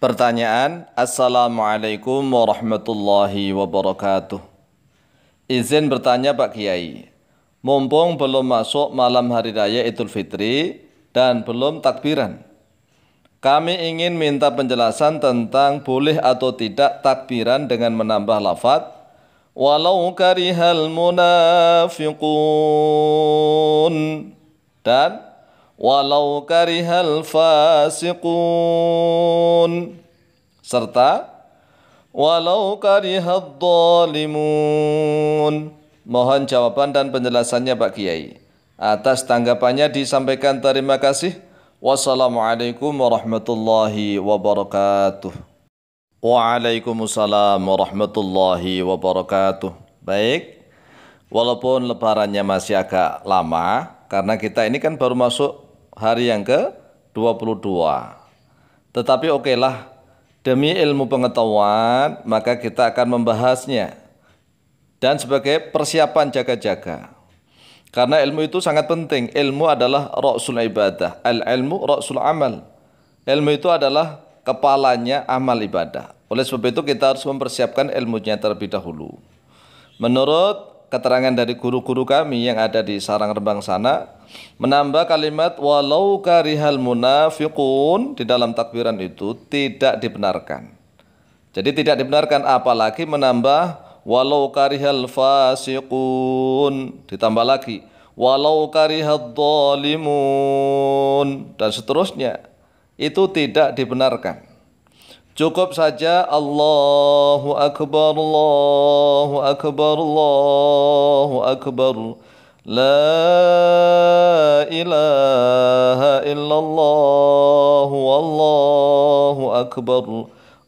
Pertanyaan, Assalamualaikum warahmatullahi wabarakatuh. Izin bertanya Pak Kiai, mumpung belum masuk malam Hari Raya Idul Fitri dan belum takbiran, kami ingin minta penjelasan tentang boleh atau tidak takbiran dengan menambah lafad, walau karihal munafiqun, dan walau karihal fasiqun serta walau karihal dhalimun mohon jawaban dan penjelasannya Pak Kiai atas tanggapannya disampaikan terima kasih wassalamualaikum warahmatullahi wabarakatuh Waalaikumsalam warahmatullahi wabarakatuh Baik, walaupun lebarannya masih agak lama Karena kita ini kan baru masuk hari yang ke-22. Tetapi okelah, demi ilmu pengetahuan, maka kita akan membahasnya. Dan sebagai persiapan jaga-jaga. Karena ilmu itu sangat penting. Ilmu adalah ra'sul ibadah. Al-ilmu ra'sul amal. Ilmu itu adalah kepalanya amal ibadah. Oleh sebab itu kita harus mempersiapkan ilmunya terlebih dahulu. Menurut keterangan dari guru-guru kami yang ada di sarang rembang sana menambah kalimat walau karihal munafiqun di dalam takbiran itu tidak dibenarkan. Jadi tidak dibenarkan apalagi menambah walau karihal fasiqun ditambah lagi walau karihal dolimun dan seterusnya itu tidak dibenarkan. Cukup saja Allahu Akbar, Allahu Akbar, Allahu Akbar. La ilaha illallah Allahu akbar.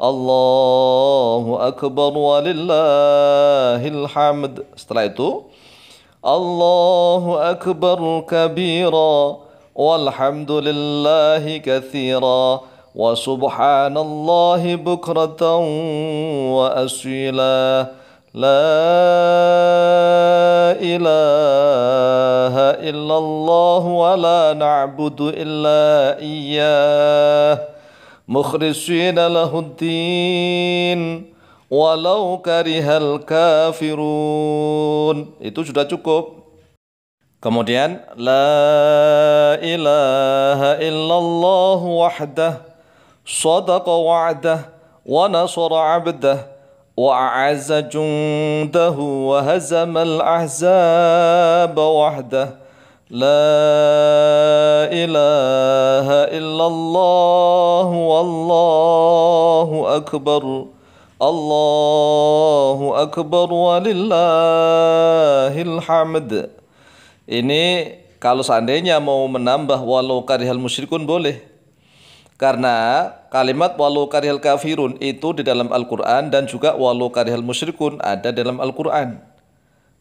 Allahu akbar wa walillahil hamd. Setelah itu Allahu akbar kabira walhamdulillahi kathira. وسبحان الله بكرة وأسيلا لا إله إلا الله ولا نعبد إلا إياه مخلصين له الدين ولو كره الكافرون itu sudah cukup kemudian la ilaha illallah wahdah صدق وعده ونصر عبده وأعز جنده وهزم الأحزاب وحده لا إله إلا الله والله أكبر الله أكبر ولله الحمد ini kalau seandainya mau menambah walau karihal musyrikun boleh Karena kalimat walau karihal kafirun itu di dalam Al-Quran dan juga walau karihal musyrikun ada dalam Al-Quran.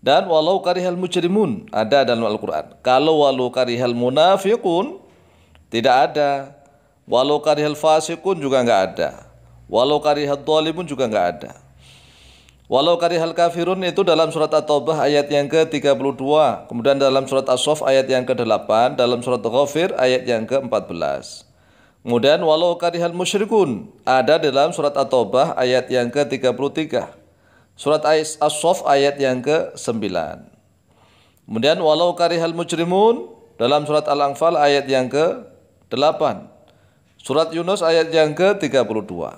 Dan walau karihal mujrimun ada dalam Al-Quran. Kalau walau karihal munafikun tidak ada. Walau karihal fasikun juga nggak ada. Walau karihal dolimun juga nggak ada. Walau karihal kafirun itu dalam surat At-Taubah ayat yang ke-32, kemudian dalam surat as sof ayat yang ke-8, dalam surat Ghafir ayat yang ke-14. Kemudian walau karihal musyrikun ada dalam surat At-Taubah ayat yang ke-33. Surat As-Saff ayat yang ke-9. Kemudian walau karihal mujrimun dalam surat Al-Anfal ayat yang ke-8. Surat Yunus ayat yang ke-32.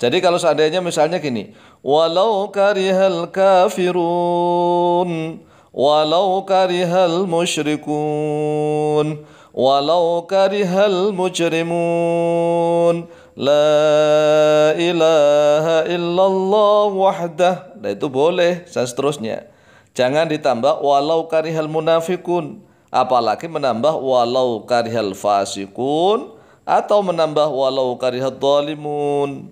Jadi kalau seandainya misalnya gini, walau karihal kafirun walau karihal musyrikun walau karihal mujrimun la ilaha illallah wahdah nah itu boleh dan seterusnya jangan ditambah walau karihal munafikun apalagi menambah walau karihal fasikun atau menambah walau karihal dolimun.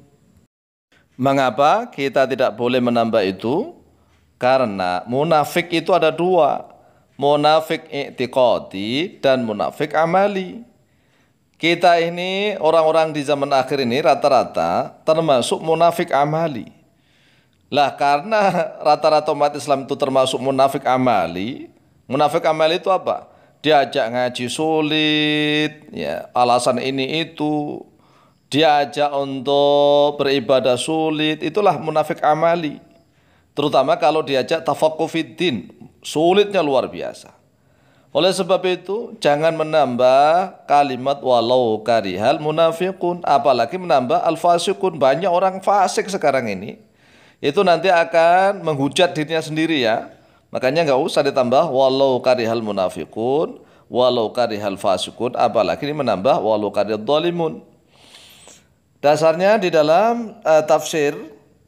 mengapa kita tidak boleh menambah itu karena munafik itu ada dua munafik i'tiqadi dan munafik amali. Kita ini orang-orang di zaman akhir ini rata-rata termasuk munafik amali. Lah karena rata-rata umat Islam itu termasuk munafik amali, munafik amali itu apa? Diajak ngaji sulit, ya, alasan ini itu, diajak untuk beribadah sulit, itulah munafik amali. Terutama kalau diajak tafakufiddin. Sulitnya luar biasa. Oleh sebab itu, jangan menambah kalimat walau karihal munafikun. Apalagi menambah al Banyak orang fasik sekarang ini. Itu nanti akan menghujat dirinya sendiri ya. Makanya nggak usah ditambah walau karihal munafikun, walau karihal fasikun, apalagi ini menambah walau karihal dolimun. Dasarnya di dalam uh, tafsir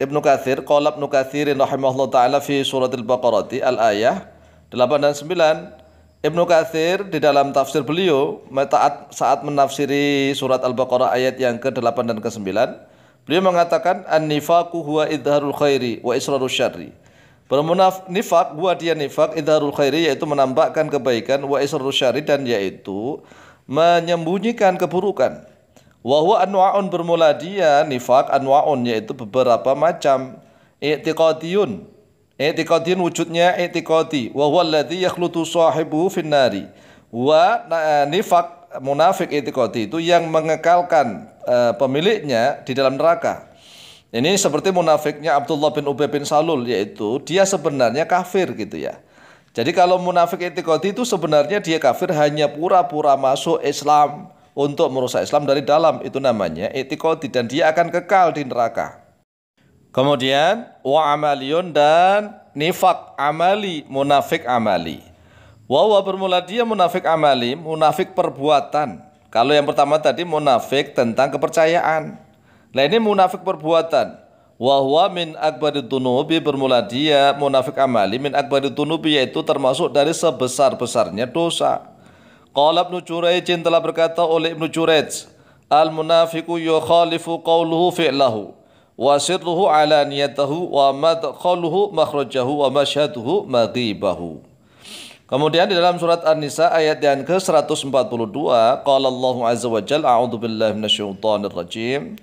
Ibnu Katsir, qala Ibnu Katsir rahimahullah taala fi surat Al-Baqarah al-ayah 8 dan 9. Ibnu Katsir di dalam tafsir beliau metaat saat menafsiri surat Al-Baqarah ayat yang ke-8 dan ke-9, beliau mengatakan an-nifaqu huwa idharul khairi wa israrul syarri. Bermunaf nifak buat dia nifak idharul khairi yaitu menampakkan kebaikan wa israrul syari dan yaitu menyembunyikan keburukan. Wahwa anwa'un bermula dia nifak anwa'un yaitu beberapa macam. I'tiqadiyun. I'tiqadiyun wujudnya i'tiqadi. Wahwa alladhi yakhlutu sahibu finnari. Wa eh, nifak munafik etikoti itu yang mengekalkan eh, pemiliknya di dalam neraka. Ini seperti munafiknya Abdullah bin Ubay bin Salul yaitu dia sebenarnya kafir gitu ya. Jadi kalau munafik etikoti itu sebenarnya dia kafir hanya pura-pura masuk Islam untuk merusak Islam dari dalam itu namanya itikodi dan dia akan kekal di neraka. Kemudian wa amaliun dan nifak amali, munafik amali. Wawa bermula dia munafik amali, munafik perbuatan. Kalau yang pertama tadi munafik tentang kepercayaan. Nah ini munafik perbuatan. Wahwa min akbarid dunubi bermula dia munafik amali min akbarid dunubi yaitu termasuk dari sebesar-besarnya dosa. Qala Ibnu Jurayjin telah berkata oleh Ibnu Jurayj, Al-munafiqu yukhalifu qawluhu fi'lahu wa sirruhu alaniyatahu wa madkhaluhu makhrajahu wa masyaduhu maghibahu. Kemudian di dalam surat An-Nisa ayat yang ke-142, qala Allahu azza wa jalla a'udzu billahi minasyaitonir rajim.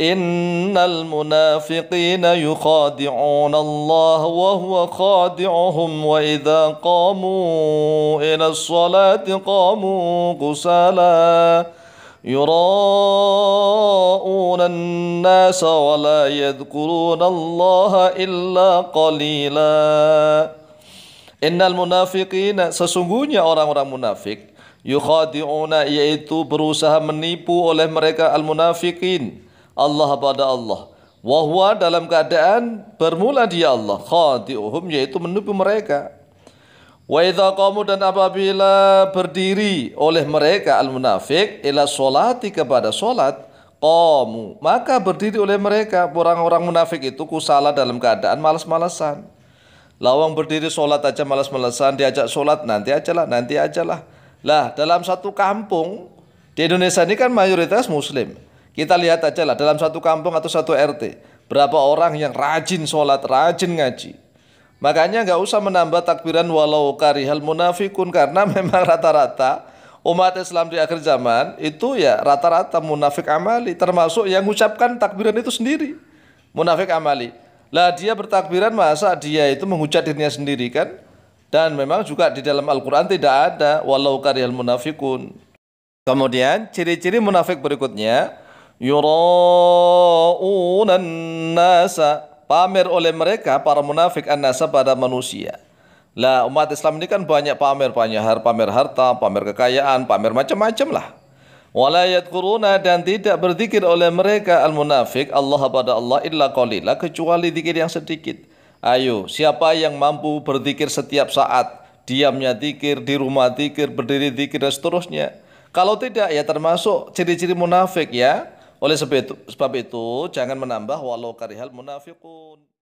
إن المنافقين يخادعون الله وهو خادعهم وإذا قاموا إلى الصلاة قاموا قسالا يراءون الناس ولا يذكرون الله إلا قليلا إن المنافقين sesungguhnya orang-orang munafik يخادعون yaitu berusaha menipu oleh mereka المنافقين Allah pada Allah. Wahwa dalam keadaan bermula dia Allah. Khadi'uhum yaitu menutup mereka. Wa idza qamu dan apabila berdiri oleh mereka al munafik ila sholati kepada solat qamu maka berdiri oleh mereka orang-orang munafik itu kusala dalam keadaan malas-malasan. Lawang berdiri solat aja malas-malasan diajak solat nanti ajalah nanti ajalah. Lah dalam satu kampung di Indonesia ini kan mayoritas muslim. Kita lihat aja lah dalam satu kampung atau satu RT. Berapa orang yang rajin sholat, rajin ngaji. Makanya nggak usah menambah takbiran walau karihal munafikun. Karena memang rata-rata umat Islam di akhir zaman itu ya rata-rata munafik amali termasuk yang mengucapkan takbiran itu sendiri munafik amali lah dia bertakbiran masa dia itu menghujat dirinya sendiri kan dan memang juga di dalam Al-Quran tidak ada walau karihal munafikun kemudian ciri-ciri munafik berikutnya yura'unan nasa pamer oleh mereka para munafik an-nasa pada manusia. Lah umat Islam ini kan banyak pamer, banyak har, pamer harta, pamer kekayaan, pamer macam-macam lah. Walayat kuruna dan tidak berzikir oleh mereka al munafik Allah pada Allah illa qalila kecuali zikir yang sedikit. Ayo, siapa yang mampu berzikir setiap saat, diamnya zikir, di rumah zikir, berdiri zikir dan seterusnya. Kalau tidak ya termasuk ciri-ciri munafik ya. Oleh sebab itu, sebab itu jangan menambah walau karihal munafiqun.